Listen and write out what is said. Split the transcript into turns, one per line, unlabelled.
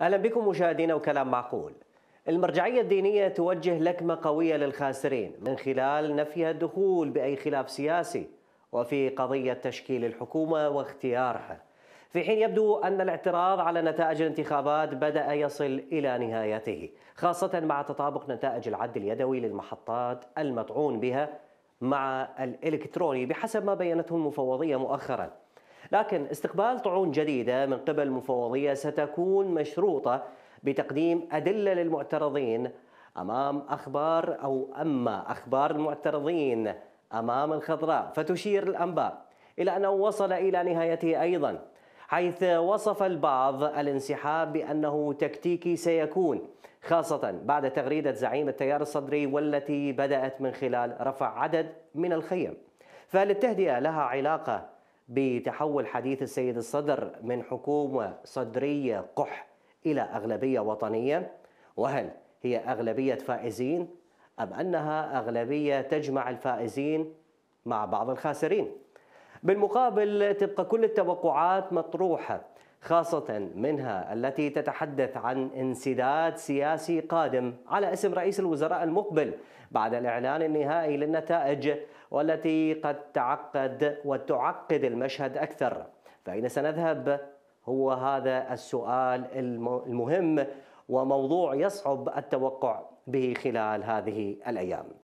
أهلا بكم مشاهدينا وكلام معقول المرجعية الدينية توجه لكمة قوية للخاسرين من خلال نفيها الدخول بأي خلاف سياسي وفي قضية تشكيل الحكومة واختيارها في حين يبدو أن الاعتراض على نتائج الانتخابات بدأ يصل إلى نهايته خاصة مع تطابق نتائج العد اليدوي للمحطات المطعون بها مع الإلكتروني بحسب ما بينته المفوضية مؤخراً لكن استقبال طعون جديدة من قبل المفوضية ستكون مشروطة بتقديم أدلة للمعترضين أمام أخبار أو أما أخبار المعترضين أمام الخضراء فتشير الأنباء إلى أنه وصل إلى نهايته أيضا حيث وصف البعض الانسحاب بأنه تكتيكي سيكون خاصة بعد تغريدة زعيم التيار الصدري والتي بدأت من خلال رفع عدد من الخيم فهل التهدئة لها علاقة بتحول حديث السيد الصدر من حكومة صدرية قح إلى أغلبية وطنية وهل هي أغلبية فائزين أم أنها أغلبية تجمع الفائزين مع بعض الخاسرين بالمقابل تبقى كل التوقعات مطروحة خاصة منها التي تتحدث عن انسداد سياسي قادم على اسم رئيس الوزراء المقبل بعد الإعلان النهائي للنتائج والتي قد تعقد وتعقد المشهد أكثر فأين سنذهب هو هذا السؤال المهم وموضوع يصعب التوقع به خلال هذه الأيام